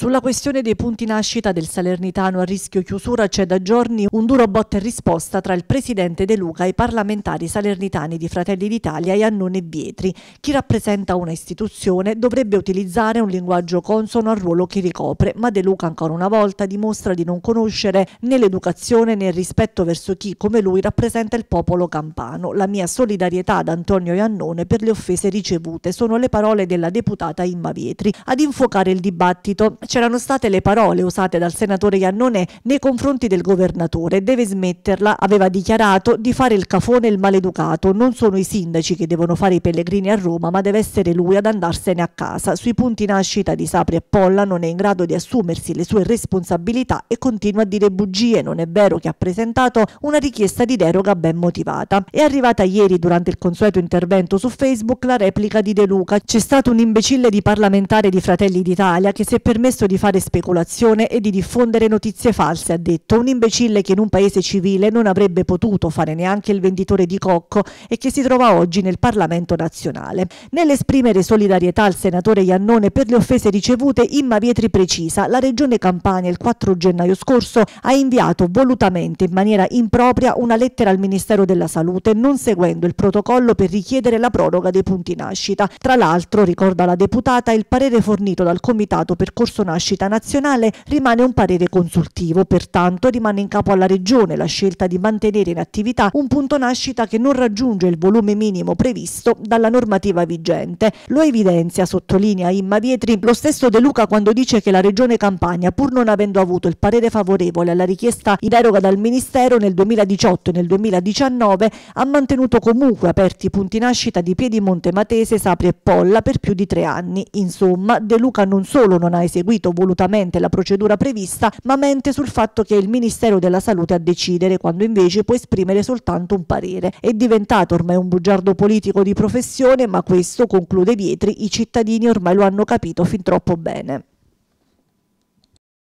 Sulla questione dei punti nascita del Salernitano a rischio chiusura c'è da giorni un duro botta e risposta tra il presidente De Luca e i parlamentari salernitani di Fratelli d'Italia e Annone e Vietri. Chi rappresenta una istituzione dovrebbe utilizzare un linguaggio consono al ruolo che ricopre, ma De Luca ancora una volta dimostra di non conoscere né l'educazione né il rispetto verso chi come lui rappresenta il popolo campano. La mia solidarietà ad Antonio e Annone per le offese ricevute sono le parole della deputata Imma Vietri. Ad infuocare il dibattito c'erano state le parole usate dal senatore Iannone nei confronti del governatore. Deve smetterla, aveva dichiarato, di fare il cafone e il maleducato. Non sono i sindaci che devono fare i pellegrini a Roma, ma deve essere lui ad andarsene a casa. Sui punti nascita di Sapri e Polla non è in grado di assumersi le sue responsabilità e continua a dire bugie. Non è vero che ha presentato una richiesta di deroga ben motivata. È arrivata ieri durante il consueto intervento su Facebook la replica di De Luca. C'è stato un imbecille di parlamentare di Fratelli d'Italia che si è permesso contesto di fare speculazione e di diffondere notizie false, ha detto un imbecille che in un paese civile non avrebbe potuto fare neanche il venditore di cocco e che si trova oggi nel Parlamento nazionale. Nell'esprimere solidarietà al senatore Iannone per le offese ricevute, Imma Vietri precisa, la Regione Campania il 4 gennaio scorso ha inviato volutamente in maniera impropria una lettera al Ministero della Salute non seguendo il protocollo per richiedere la proroga dei punti nascita. Tra l'altro, ricorda la deputata, il parere fornito dal Comitato Percorso Corso nascita nazionale rimane un parere consultivo, pertanto rimane in capo alla Regione la scelta di mantenere in attività un punto nascita che non raggiunge il volume minimo previsto dalla normativa vigente. Lo evidenzia, sottolinea Imma Vietri, lo stesso De Luca quando dice che la Regione Campania, pur non avendo avuto il parere favorevole alla richiesta in eroga dal Ministero nel 2018 e nel 2019, ha mantenuto comunque aperti i punti nascita di Piedimonte Matese, Sapri e Polla per più di tre anni. Insomma, De Luca non solo non ha eseguito seguito volutamente la procedura prevista, ma mente sul fatto che è il Ministero della Salute a decidere, quando invece può esprimere soltanto un parere. È diventato ormai un bugiardo politico di professione, ma questo, conclude Vietri, i cittadini ormai lo hanno capito fin troppo bene.